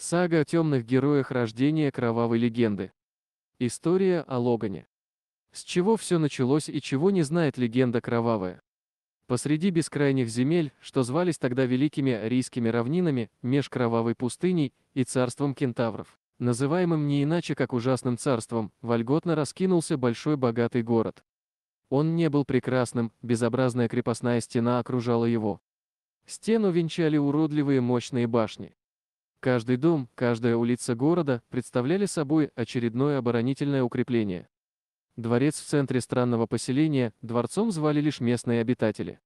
Сага о темных героях рождения кровавой легенды. История о Логане. С чего все началось и чего не знает легенда кровавая? Посреди бескрайних земель, что звались тогда великими арийскими равнинами, меж кровавой пустыней и царством кентавров, называемым не иначе как ужасным царством, вольготно раскинулся большой богатый город. Он не был прекрасным, безобразная крепостная стена окружала его. Стену венчали уродливые мощные башни. Каждый дом, каждая улица города представляли собой очередное оборонительное укрепление. Дворец в центре странного поселения дворцом звали лишь местные обитатели.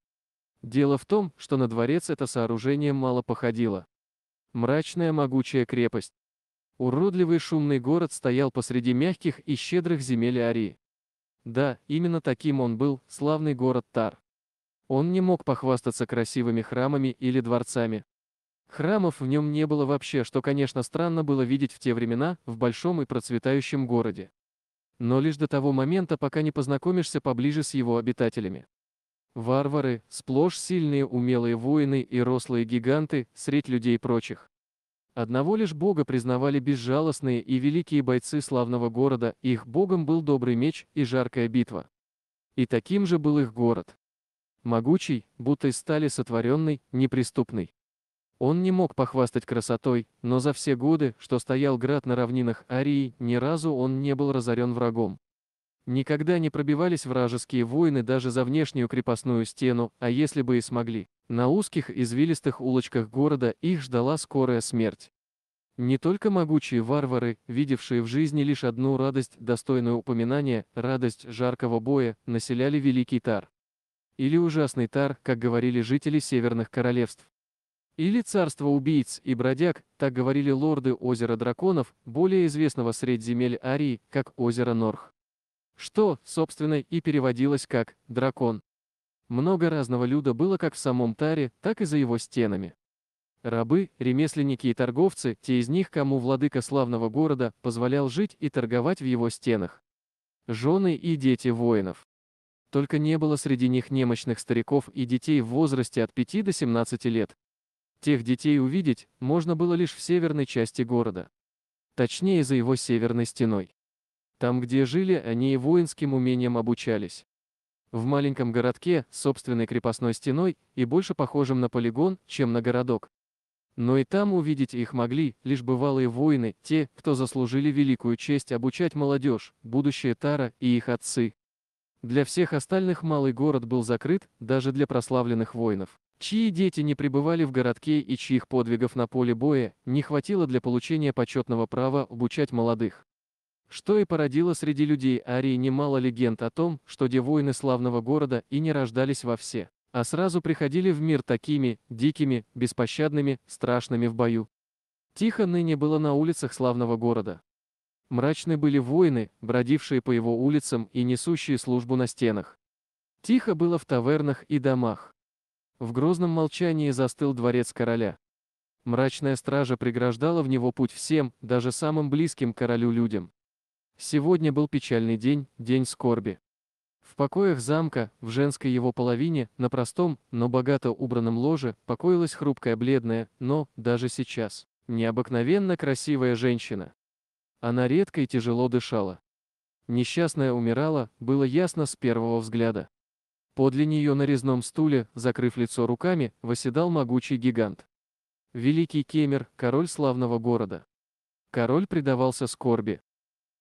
Дело в том, что на дворец это сооружение мало походило. Мрачная могучая крепость. Уродливый шумный город стоял посреди мягких и щедрых земель Арии. Да, именно таким он был, славный город Тар. Он не мог похвастаться красивыми храмами или дворцами, Храмов в нем не было вообще, что, конечно, странно было видеть в те времена, в большом и процветающем городе. Но лишь до того момента, пока не познакомишься поближе с его обитателями. Варвары, сплошь сильные умелые воины и рослые гиганты, средь людей прочих. Одного лишь бога признавали безжалостные и великие бойцы славного города, их богом был добрый меч и жаркая битва. И таким же был их город. Могучий, будто из стали сотворенный, неприступный. Он не мог похвастать красотой, но за все годы, что стоял град на равнинах Арии, ни разу он не был разорен врагом. Никогда не пробивались вражеские воины даже за внешнюю крепостную стену, а если бы и смогли. На узких извилистых улочках города их ждала скорая смерть. Не только могучие варвары, видевшие в жизни лишь одну радость, достойную упоминания, радость жаркого боя, населяли Великий Тар. Или ужасный Тар, как говорили жители Северных Королевств. Или «Царство убийц и бродяг», так говорили лорды Озера Драконов, более известного средь земель Арии, как Озеро Норх. Что, собственно, и переводилось как «дракон». Много разного люда было как в самом Таре, так и за его стенами. Рабы, ремесленники и торговцы, те из них, кому владыка славного города позволял жить и торговать в его стенах. Жены и дети воинов. Только не было среди них немощных стариков и детей в возрасте от 5 до 17 лет, Тех детей увидеть можно было лишь в северной части города. Точнее за его северной стеной. Там, где жили, они и воинским умением обучались. В маленьком городке, с собственной крепостной стеной и больше похожим на полигон, чем на городок. Но и там увидеть их могли лишь бывалые воины, те, кто заслужили великую честь обучать молодежь, будущее Тара и их отцы. Для всех остальных малый город был закрыт, даже для прославленных воинов чьи дети не пребывали в городке и чьих подвигов на поле боя не хватило для получения почетного права обучать молодых. Что и породило среди людей Арии немало легенд о том, что девоины славного города и не рождались во все, а сразу приходили в мир такими, дикими, беспощадными, страшными в бою. Тихо ныне было на улицах славного города. Мрачны были воины, бродившие по его улицам и несущие службу на стенах. Тихо было в тавернах и домах. В грозном молчании застыл дворец короля. Мрачная стража преграждала в него путь всем, даже самым близким королю людям. Сегодня был печальный день, день скорби. В покоях замка, в женской его половине, на простом, но богато убранном ложе, покоилась хрупкая бледная, но, даже сейчас, необыкновенно красивая женщина. Она редко и тяжело дышала. Несчастная умирала, было ясно с первого взгляда. Подле нее на резном стуле, закрыв лицо руками, восседал могучий гигант. Великий Кемер, король славного города. Король предавался скорби.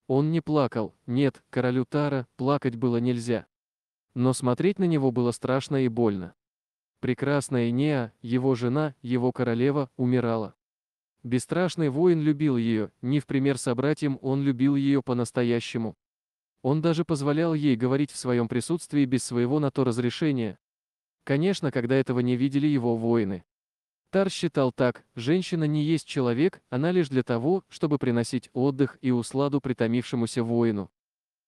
Он не плакал, нет, королю Тара плакать было нельзя. Но смотреть на него было страшно и больно. Прекрасная Неа, его жена, его королева, умирала. Бесстрашный воин любил ее, не в пример собратьям он любил ее по-настоящему. Он даже позволял ей говорить в своем присутствии без своего на то разрешения. Конечно, когда этого не видели его воины. Тар считал так, женщина не есть человек, она лишь для того, чтобы приносить отдых и усладу притомившемуся воину.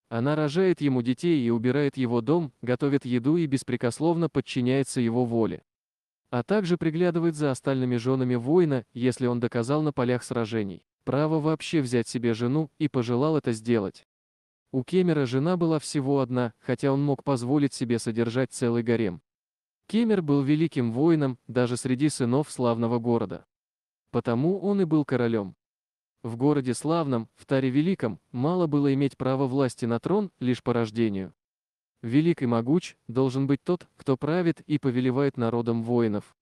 Она рожает ему детей и убирает его дом, готовит еду и беспрекословно подчиняется его воле. А также приглядывает за остальными женами воина, если он доказал на полях сражений право вообще взять себе жену и пожелал это сделать. У Кемера жена была всего одна, хотя он мог позволить себе содержать целый гарем. Кемер был великим воином, даже среди сынов славного города. Потому он и был королем. В городе славном, в Таре Великом, мало было иметь право власти на трон, лишь по рождению. Велик и могуч должен быть тот, кто правит и повелевает народом воинов.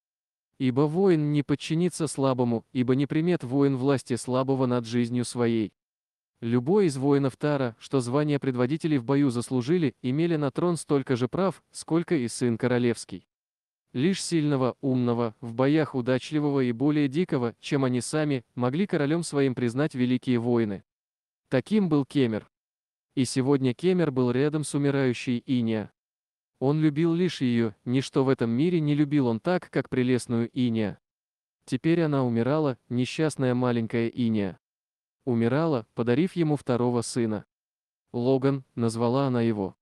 Ибо воин не подчинится слабому, ибо не примет воин власти слабого над жизнью своей. Любой из воинов Тара, что звания предводителей в бою заслужили, имели на трон столько же прав, сколько и сын королевский. Лишь сильного, умного, в боях удачливого и более дикого, чем они сами, могли королем своим признать великие воины. Таким был Кемер. И сегодня Кемер был рядом с умирающей Иния. Он любил лишь ее, ничто в этом мире не любил он так, как прелестную Иния. Теперь она умирала, несчастная маленькая Иния умирала, подарив ему второго сына. Логан, назвала она его.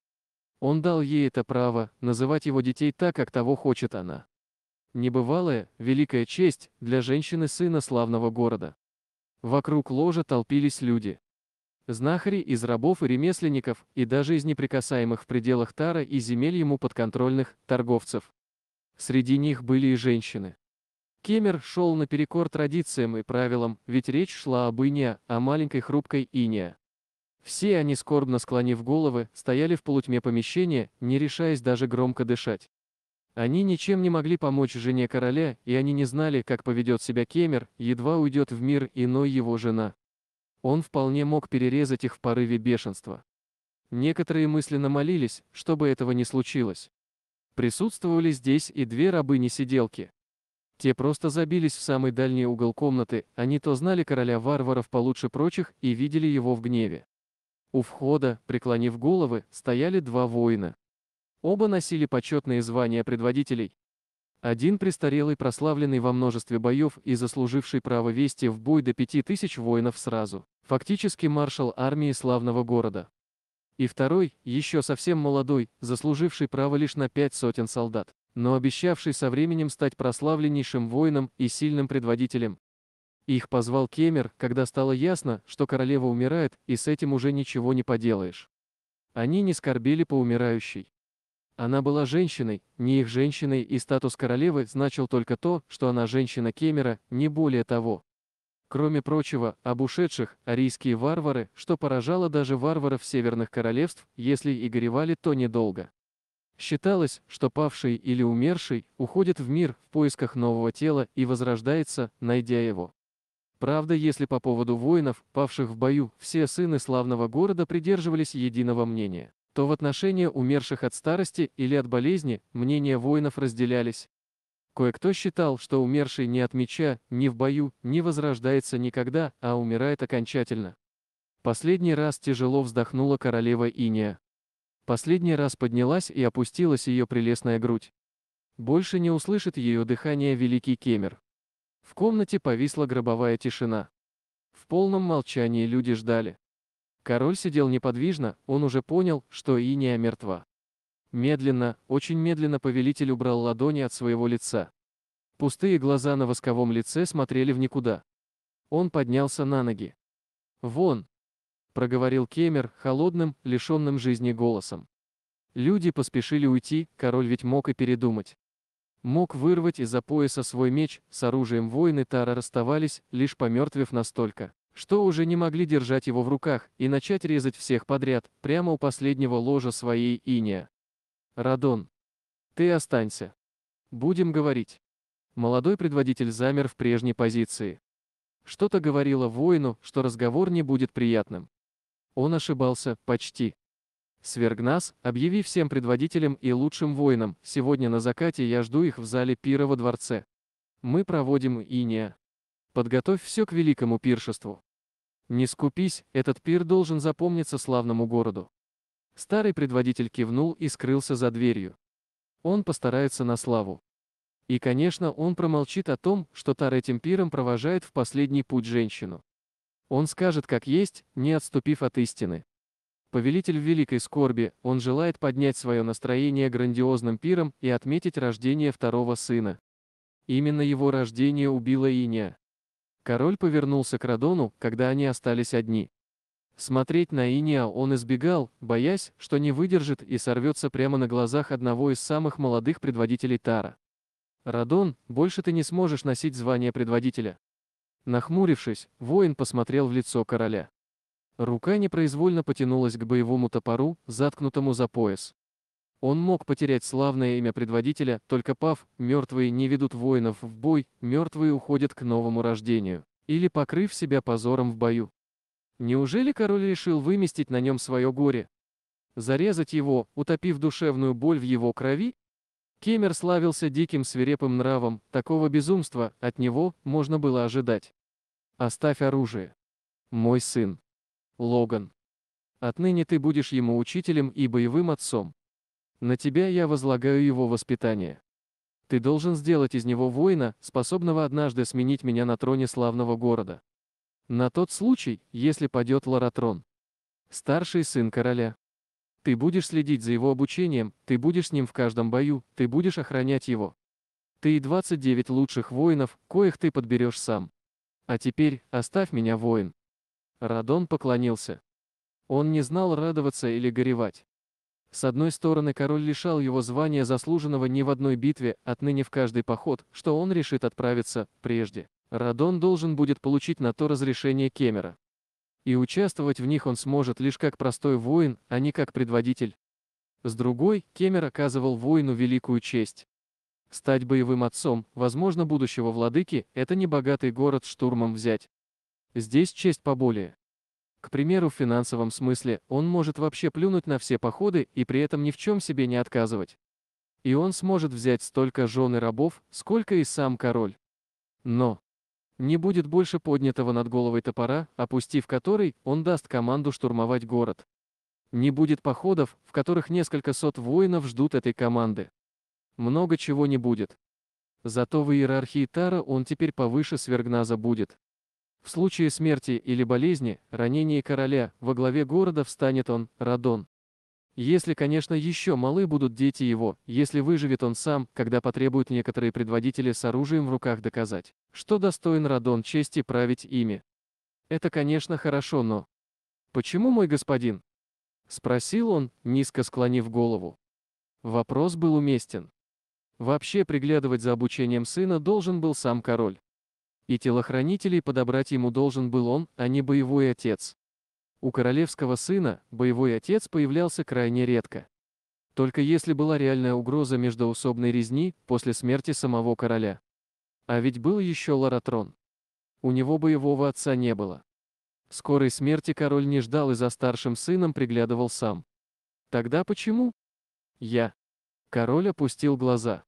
Он дал ей это право, называть его детей так, как того хочет она. Небывалая, великая честь для женщины сына славного города. Вокруг ложа толпились люди. Знахари из рабов и ремесленников, и даже из неприкасаемых в пределах Тара и земель ему подконтрольных, торговцев. Среди них были и женщины. Кемер шел наперекор традициям и правилам, ведь речь шла об Ине, о маленькой хрупкой Ине. Все они, скорбно склонив головы, стояли в полутьме помещения, не решаясь даже громко дышать. Они ничем не могли помочь жене короля, и они не знали, как поведет себя Кемер, едва уйдет в мир иной его жена. Он вполне мог перерезать их в порыве бешенства. Некоторые мысленно молились, чтобы этого не случилось. Присутствовали здесь и две рабыни-сиделки. Те просто забились в самый дальний угол комнаты, они то знали короля варваров получше прочих и видели его в гневе. У входа, преклонив головы, стояли два воина. Оба носили почетные звания предводителей. Один престарелый, прославленный во множестве боев и заслуживший право вести в бой до пяти тысяч воинов сразу, фактически маршал армии славного города. И второй, еще совсем молодой, заслуживший право лишь на пять сотен солдат но обещавший со временем стать прославленнейшим воином и сильным предводителем. Их позвал Кемер, когда стало ясно, что королева умирает, и с этим уже ничего не поделаешь. Они не скорбели по умирающей. Она была женщиной, не их женщиной, и статус королевы значил только то, что она женщина Кемера, не более того. Кроме прочего, об ушедших, арийские варвары, что поражало даже варваров северных королевств, если и горевали, то недолго. Считалось, что павший или умерший уходит в мир в поисках нового тела и возрождается, найдя его. Правда, если по поводу воинов, павших в бою, все сыны славного города придерживались единого мнения, то в отношении умерших от старости или от болезни мнения воинов разделялись. Кое-кто считал, что умерший не от меча, ни в бою, не возрождается никогда, а умирает окончательно. Последний раз тяжело вздохнула королева Иния. Последний раз поднялась и опустилась ее прелестная грудь. Больше не услышит ее дыхание великий кемер. В комнате повисла гробовая тишина. В полном молчании люди ждали. Король сидел неподвижно, он уже понял, что Иния мертва. Медленно, очень медленно повелитель убрал ладони от своего лица. Пустые глаза на восковом лице смотрели в никуда. Он поднялся на ноги. «Вон!» проговорил Кемер, холодным, лишенным жизни голосом. Люди поспешили уйти, король ведь мог и передумать. Мог вырвать из-за пояса свой меч, с оружием воины Тара расставались, лишь помертвев настолько, что уже не могли держать его в руках и начать резать всех подряд, прямо у последнего ложа своей иния. Радон. Ты останься. Будем говорить. Молодой предводитель замер в прежней позиции. Что-то говорило воину, что разговор не будет приятным. Он ошибался, почти. Свергнас, объяви всем предводителям и лучшим воинам, сегодня на закате я жду их в зале пира во дворце. Мы проводим иния. Подготовь все к великому пиршеству. Не скупись, этот пир должен запомниться славному городу. Старый предводитель кивнул и скрылся за дверью. Он постарается на славу. И, конечно, он промолчит о том, что Тар этим пиром провожает в последний путь женщину. Он скажет как есть, не отступив от истины. Повелитель в великой скорби, он желает поднять свое настроение грандиозным пиром и отметить рождение второго сына. Именно его рождение убило Иня. Король повернулся к Радону, когда они остались одни. Смотреть на Иния он избегал, боясь, что не выдержит и сорвется прямо на глазах одного из самых молодых предводителей Тара. «Радон, больше ты не сможешь носить звание предводителя. Нахмурившись, воин посмотрел в лицо короля. Рука непроизвольно потянулась к боевому топору, заткнутому за пояс. Он мог потерять славное имя предводителя, только пав, мертвые не ведут воинов в бой, мертвые уходят к новому рождению. Или покрыв себя позором в бою. Неужели король решил выместить на нем свое горе? Зарезать его, утопив душевную боль в его крови? Кемер славился диким свирепым нравом, такого безумства от него можно было ожидать. Оставь оружие. Мой сын. Логан. Отныне ты будешь ему учителем и боевым отцом. На тебя я возлагаю его воспитание. Ты должен сделать из него воина, способного однажды сменить меня на троне славного города. На тот случай, если падет Лоратрон. Старший сын короля. Ты будешь следить за его обучением, ты будешь с ним в каждом бою, ты будешь охранять его. Ты и 29 лучших воинов, коих ты подберешь сам. А теперь, оставь меня, воин. Радон поклонился. Он не знал, радоваться или горевать. С одной стороны, король лишал его звания заслуженного ни в одной битве, отныне в каждый поход, что он решит отправиться, прежде. Радон должен будет получить на то разрешение Кемера. И участвовать в них он сможет лишь как простой воин, а не как предводитель. С другой, Кемер оказывал воину великую честь. Стать боевым отцом, возможно, будущего владыки, это не богатый город штурмом взять. Здесь честь поболее. К примеру, в финансовом смысле, он может вообще плюнуть на все походы и при этом ни в чем себе не отказывать. И он сможет взять столько жен и рабов, сколько и сам король. Но не будет больше поднятого над головой топора, опустив который, он даст команду штурмовать город. Не будет походов, в которых несколько сот воинов ждут этой команды много чего не будет. Зато в иерархии Тара он теперь повыше Свергназа будет. В случае смерти или болезни, ранения короля, во главе города встанет он, Радон. Если, конечно, еще малы будут дети его, если выживет он сам, когда потребуют некоторые предводители с оружием в руках доказать, что достоин Радон чести править ими. Это, конечно, хорошо, но... «Почему, мой господин?» — спросил он, низко склонив голову. Вопрос был уместен. Вообще приглядывать за обучением сына должен был сам король. И телохранителей подобрать ему должен был он, а не боевой отец. У королевского сына боевой отец появлялся крайне редко. Только если была реальная угроза междоусобной резни после смерти самого короля. А ведь был еще Ларатрон. У него боевого отца не было. Скорой смерти король не ждал и за старшим сыном приглядывал сам. Тогда почему? Я. Король опустил глаза.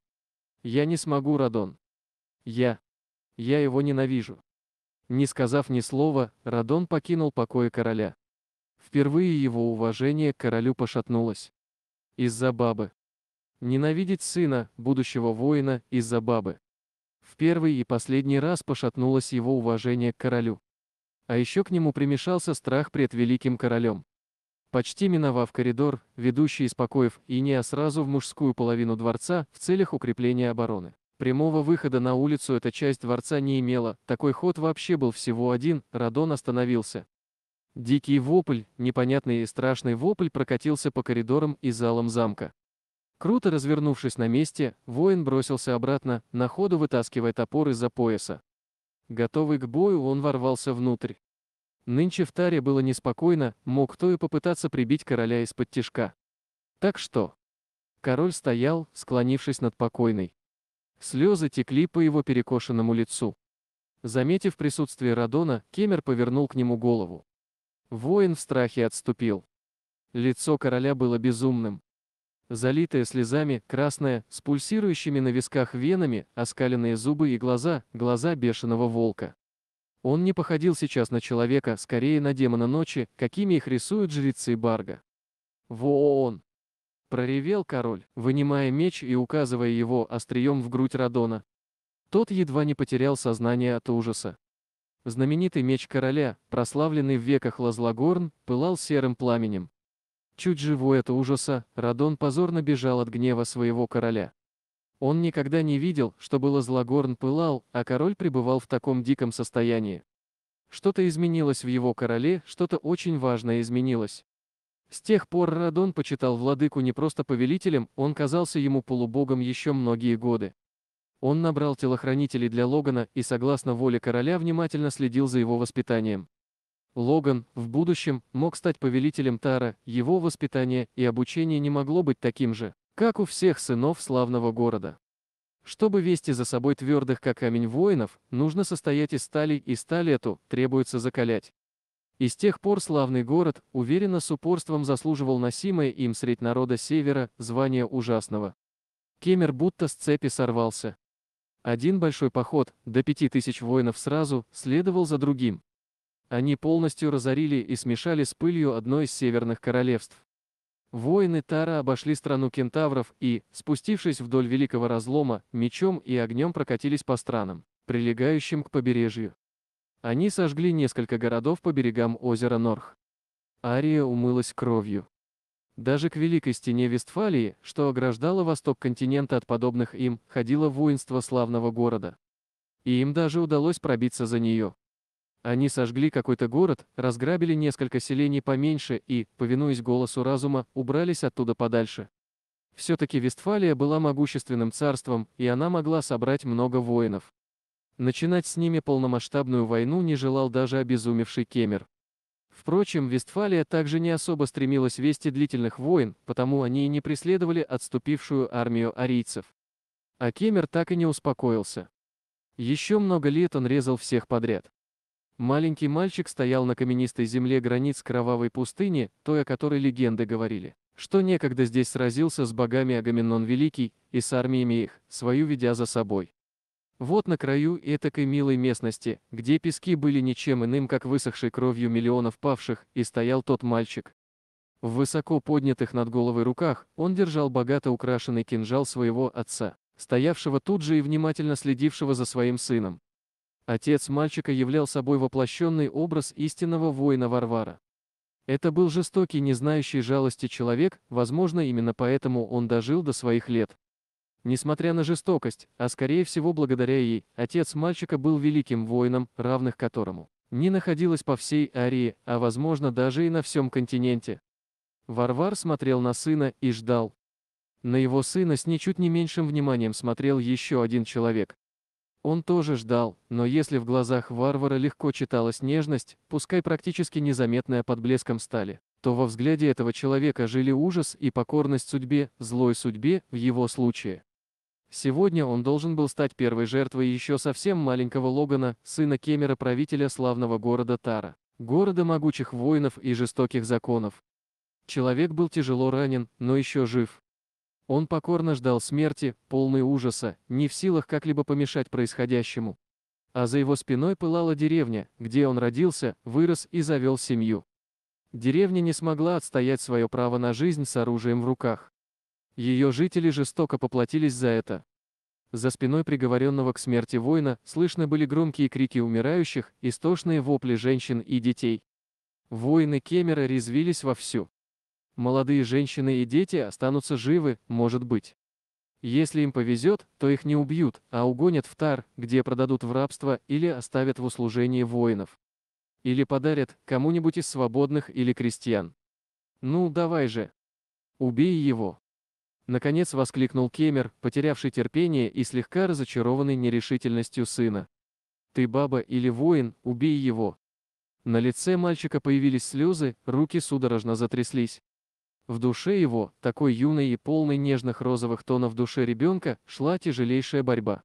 Я не смогу, Радон. Я. Я его ненавижу. Не сказав ни слова, Радон покинул покои короля. Впервые его уважение к королю пошатнулось. Из-за бабы. Ненавидеть сына, будущего воина, из-за бабы. В первый и последний раз пошатнулось его уважение к королю. А еще к нему примешался страх пред великим королем. Почти миновав коридор, ведущий из покоев Иния а сразу в мужскую половину дворца в целях укрепления обороны. Прямого выхода на улицу эта часть дворца не имела, такой ход вообще был всего один, Радон остановился. Дикий вопль, непонятный и страшный вопль прокатился по коридорам и залам замка. Круто развернувшись на месте, воин бросился обратно, на ходу вытаскивая топор из-за пояса. Готовый к бою, он ворвался внутрь. Нынче в таре было неспокойно, мог кто и попытаться прибить короля из-под тишка. Так что? Король стоял, склонившись над покойной. Слезы текли по его перекошенному лицу. Заметив присутствие Радона, Кемер повернул к нему голову. Воин в страхе отступил. Лицо короля было безумным. Залитое слезами, красное, с пульсирующими на висках венами, оскаленные зубы и глаза, глаза бешеного волка. Он не походил сейчас на человека, скорее на демона ночи, какими их рисуют жрецы Барга. «Вон!» — проревел король, вынимая меч и указывая его острием в грудь Радона. Тот едва не потерял сознание от ужаса. Знаменитый меч короля, прославленный в веках Лазлагорн, пылал серым пламенем. Чуть живой от ужаса, Радон позорно бежал от гнева своего короля. Он никогда не видел, что было Лазлагорн пылал, а король пребывал в таком диком состоянии. Что-то изменилось в его короле, что-то очень важное изменилось. С тех пор Радон почитал владыку не просто повелителем, он казался ему полубогом еще многие годы. Он набрал телохранителей для Логана и, согласно воле короля, внимательно следил за его воспитанием. Логан, в будущем, мог стать повелителем Тара, его воспитание и обучение не могло быть таким же как у всех сынов славного города. Чтобы вести за собой твердых как камень воинов, нужно состоять из стали, и сталь эту требуется закалять. И с тех пор славный город, уверенно с упорством заслуживал носимое им средь народа севера, звание ужасного. Кемер будто с цепи сорвался. Один большой поход, до пяти тысяч воинов сразу, следовал за другим. Они полностью разорили и смешали с пылью одно из северных королевств. Воины Тара обошли страну кентавров и, спустившись вдоль Великого Разлома, мечом и огнем прокатились по странам, прилегающим к побережью. Они сожгли несколько городов по берегам озера Норх. Ария умылась кровью. Даже к Великой Стене Вестфалии, что ограждала восток континента от подобных им, ходило воинство славного города. И им даже удалось пробиться за нее. Они сожгли какой-то город, разграбили несколько селений поменьше и, повинуясь голосу разума, убрались оттуда подальше. Все-таки Вестфалия была могущественным царством, и она могла собрать много воинов. Начинать с ними полномасштабную войну не желал даже обезумевший Кемер. Впрочем, Вестфалия также не особо стремилась вести длительных войн, потому они и не преследовали отступившую армию арийцев. А Кемер так и не успокоился. Еще много лет он резал всех подряд. Маленький мальчик стоял на каменистой земле границ кровавой пустыни, той, о которой легенды говорили, что некогда здесь сразился с богами Агамемнон Великий, и с армиями их, свою ведя за собой. Вот на краю этакой милой местности, где пески были ничем иным, как высохшей кровью миллионов павших, и стоял тот мальчик. В высоко поднятых над головой руках он держал богато украшенный кинжал своего отца, стоявшего тут же и внимательно следившего за своим сыном. Отец мальчика являл собой воплощенный образ истинного воина Варвара. Это был жестокий, не знающий жалости человек, возможно, именно поэтому он дожил до своих лет. Несмотря на жестокость, а скорее всего благодаря ей, отец мальчика был великим воином, равных которому не находилось по всей Арии, а возможно даже и на всем континенте. Варвар смотрел на сына и ждал. На его сына с ничуть не меньшим вниманием смотрел еще один человек. Он тоже ждал, но если в глазах варвара легко читалась нежность, пускай практически незаметная под блеском стали, то во взгляде этого человека жили ужас и покорность судьбе, злой судьбе, в его случае. Сегодня он должен был стать первой жертвой еще совсем маленького Логана, сына Кемера правителя славного города Тара, города могучих воинов и жестоких законов. Человек был тяжело ранен, но еще жив. Он покорно ждал смерти, полный ужаса, не в силах как-либо помешать происходящему. А за его спиной пылала деревня, где он родился, вырос и завел семью. Деревня не смогла отстоять свое право на жизнь с оружием в руках. Ее жители жестоко поплатились за это. За спиной приговоренного к смерти воина слышны были громкие крики умирающих, истошные вопли женщин и детей. Воины Кемера резвились вовсю молодые женщины и дети останутся живы, может быть. Если им повезет, то их не убьют, а угонят в Тар, где продадут в рабство или оставят в услужении воинов. Или подарят кому-нибудь из свободных или крестьян. Ну, давай же. Убей его. Наконец воскликнул Кемер, потерявший терпение и слегка разочарованный нерешительностью сына. Ты баба или воин, убей его. На лице мальчика появились слезы, руки судорожно затряслись. В душе его, такой юной и полной нежных розовых тонов душе ребенка, шла тяжелейшая борьба.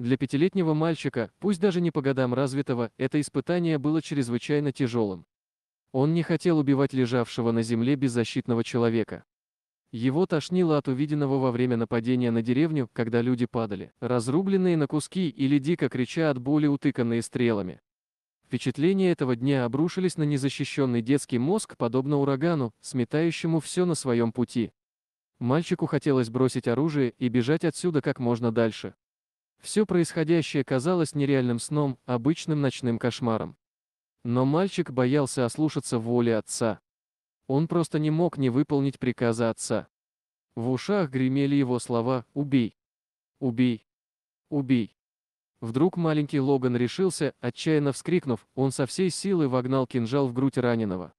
Для пятилетнего мальчика, пусть даже не по годам развитого, это испытание было чрезвычайно тяжелым. Он не хотел убивать лежавшего на земле беззащитного человека. Его тошнило от увиденного во время нападения на деревню, когда люди падали, разрубленные на куски или дико крича от боли утыканные стрелами. Впечатления этого дня обрушились на незащищенный детский мозг, подобно урагану, сметающему все на своем пути. Мальчику хотелось бросить оружие и бежать отсюда как можно дальше. Все происходящее казалось нереальным сном, обычным ночным кошмаром. Но мальчик боялся ослушаться воли отца. Он просто не мог не выполнить приказа отца. В ушах гремели его слова «Убей! Убей! Убей!». Вдруг маленький Логан решился, отчаянно вскрикнув, он со всей силы вогнал кинжал в грудь раненого.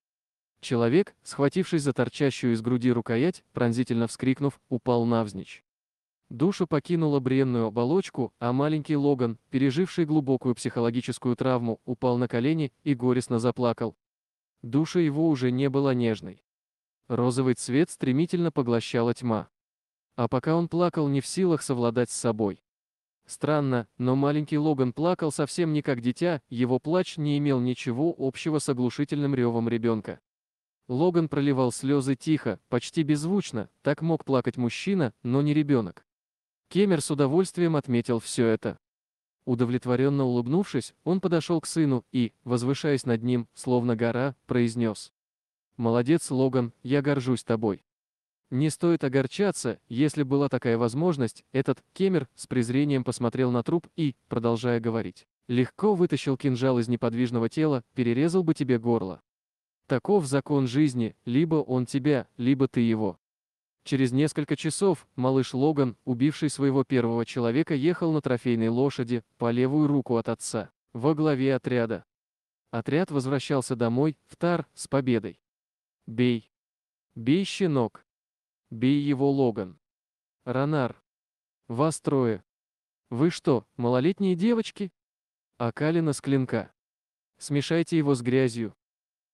Человек, схватившись за торчащую из груди рукоять, пронзительно вскрикнув, упал навзничь. Душа покинула бренную оболочку, а маленький Логан, переживший глубокую психологическую травму, упал на колени и горестно заплакал. Душа его уже не была нежной. Розовый цвет стремительно поглощала тьма. А пока он плакал не в силах совладать с собой. Странно, но маленький Логан плакал совсем не как дитя, его плач не имел ничего общего с оглушительным ревом ребенка. Логан проливал слезы тихо, почти беззвучно, так мог плакать мужчина, но не ребенок. Кемер с удовольствием отметил все это. Удовлетворенно улыбнувшись, он подошел к сыну и, возвышаясь над ним, словно гора, произнес. «Молодец, Логан, я горжусь тобой». Не стоит огорчаться, если была такая возможность, этот Кемер с презрением посмотрел на труп и, продолжая говорить, легко вытащил кинжал из неподвижного тела, перерезал бы тебе горло. Таков закон жизни, либо он тебя, либо ты его. Через несколько часов малыш Логан, убивший своего первого человека, ехал на трофейной лошади по левую руку от отца, во главе отряда. Отряд возвращался домой, в Тар, с победой. Бей. Бей, щенок. Бей его, Логан. Ронар. Вас трое. Вы что, малолетние девочки? А Калина с клинка. Смешайте его с грязью.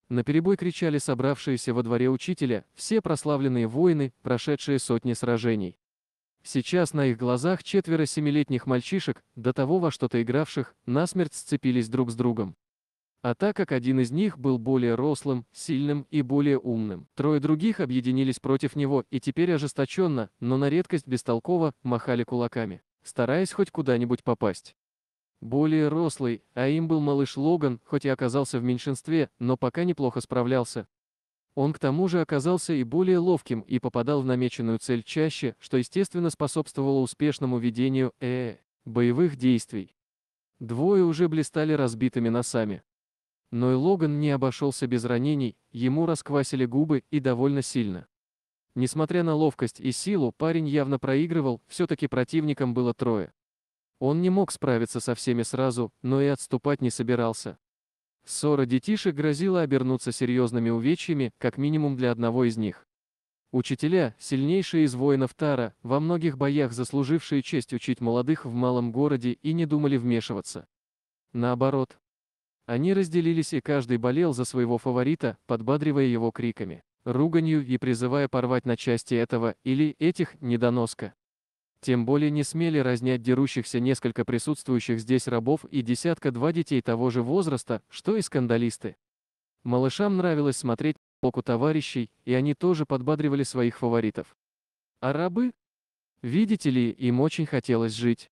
На перебой кричали собравшиеся во дворе учителя, все прославленные воины, прошедшие сотни сражений. Сейчас на их глазах четверо семилетних мальчишек, до того во что-то игравших, насмерть сцепились друг с другом. А так как один из них был более рослым, сильным и более умным, трое других объединились против него и теперь ожесточенно, но на редкость бестолково, махали кулаками, стараясь хоть куда-нибудь попасть. Более рослый, а им был малыш Логан, хоть и оказался в меньшинстве, но пока неплохо справлялся. Он к тому же оказался и более ловким и попадал в намеченную цель чаще, что естественно способствовало успешному ведению э, -э, боевых действий. Двое уже блистали разбитыми носами. Но и Логан не обошелся без ранений, ему расквасили губы и довольно сильно. Несмотря на ловкость и силу, парень явно проигрывал, все-таки противником было трое. Он не мог справиться со всеми сразу, но и отступать не собирался. Ссора детишек грозила обернуться серьезными увечьями, как минимум для одного из них. Учителя, сильнейшие из воинов Тара, во многих боях заслужившие честь учить молодых в малом городе и не думали вмешиваться. Наоборот. Они разделились и каждый болел за своего фаворита, подбадривая его криками, руганью и призывая порвать на части этого или этих недоноска. Тем более не смели разнять дерущихся несколько присутствующих здесь рабов и десятка-два детей того же возраста, что и скандалисты. Малышам нравилось смотреть боку товарищей, и они тоже подбадривали своих фаворитов. А рабы? Видите ли, им очень хотелось жить.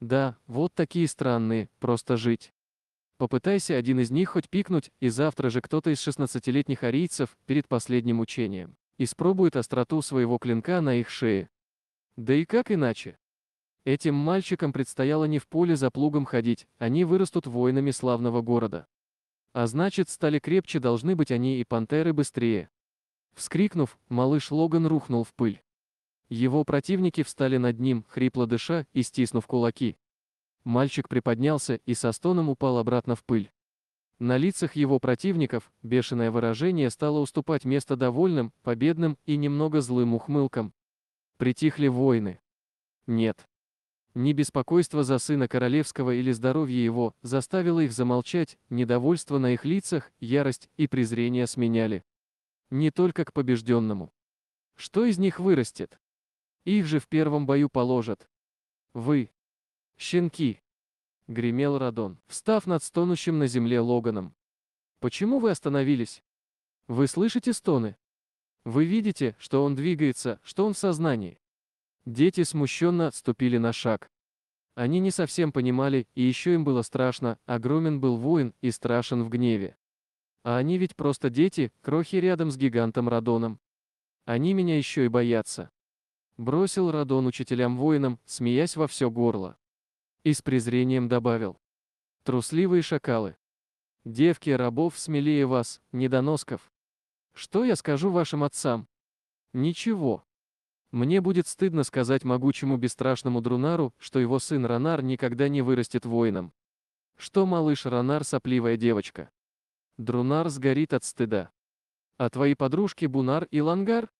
Да, вот такие странные, просто жить. Попытайся один из них хоть пикнуть, и завтра же кто-то из 16-летних арийцев, перед последним учением, испробует остроту своего клинка на их шее. Да и как иначе? Этим мальчикам предстояло не в поле за плугом ходить, они вырастут воинами славного города. А значит, стали крепче должны быть они и пантеры быстрее. Вскрикнув, малыш Логан рухнул в пыль. Его противники встали над ним, хрипло дыша и стиснув кулаки. Мальчик приподнялся и со стоном упал обратно в пыль. На лицах его противников бешеное выражение стало уступать место довольным, победным и немного злым ухмылкам. Притихли войны. Нет. Ни беспокойство за сына королевского или здоровье его заставило их замолчать, недовольство на их лицах, ярость и презрение сменяли. Не только к побежденному. Что из них вырастет? Их же в первом бою положат. Вы, «Щенки!» — гремел Радон, встав над стонущим на земле Логаном. «Почему вы остановились? Вы слышите стоны? Вы видите, что он двигается, что он в сознании?» Дети смущенно отступили на шаг. Они не совсем понимали, и еще им было страшно, огромен был воин и страшен в гневе. А они ведь просто дети, крохи рядом с гигантом Радоном. Они меня еще и боятся. Бросил Радон учителям-воинам, смеясь во все горло. И с презрением добавил. Трусливые шакалы. Девки рабов смелее вас, недоносков. Что я скажу вашим отцам? Ничего. Мне будет стыдно сказать могучему бесстрашному Друнару, что его сын Ранар никогда не вырастет воином. Что малыш Ранар сопливая девочка. Друнар сгорит от стыда. А твои подружки Бунар и Лангар?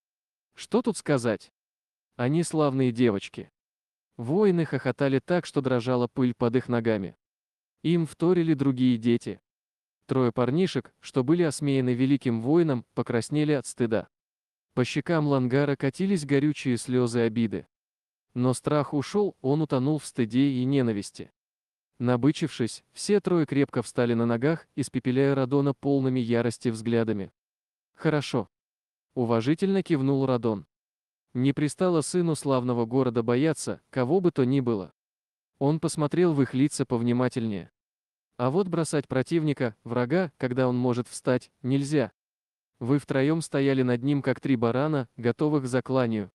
Что тут сказать? Они славные девочки. Воины хохотали так, что дрожала пыль под их ногами. Им вторили другие дети. Трое парнишек, что были осмеяны великим воином, покраснели от стыда. По щекам Лангара катились горючие слезы обиды. Но страх ушел, он утонул в стыде и ненависти. Набычившись, все трое крепко встали на ногах, испепеляя Радона полными ярости взглядами. «Хорошо». Уважительно кивнул Радон. Не пристало сыну славного города бояться, кого бы то ни было. Он посмотрел в их лица повнимательнее. А вот бросать противника, врага, когда он может встать, нельзя. Вы втроем стояли над ним, как три барана, готовых к закланию.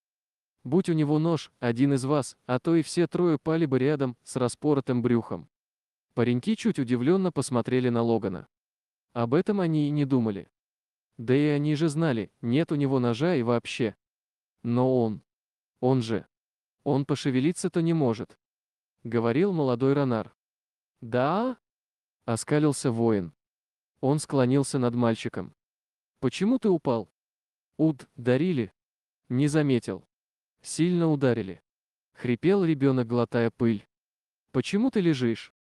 Будь у него нож, один из вас, а то и все трое пали бы рядом, с распоротым брюхом. Пареньки чуть удивленно посмотрели на Логана. Об этом они и не думали. Да и они же знали, нет у него ножа и вообще. Но он... Он же... Он пошевелиться-то не может. Говорил молодой Ронар. Да? Оскалился воин. Он склонился над мальчиком. Почему ты упал? Уд, дарили. Не заметил. Сильно ударили. Хрипел ребенок, глотая пыль. Почему ты лежишь?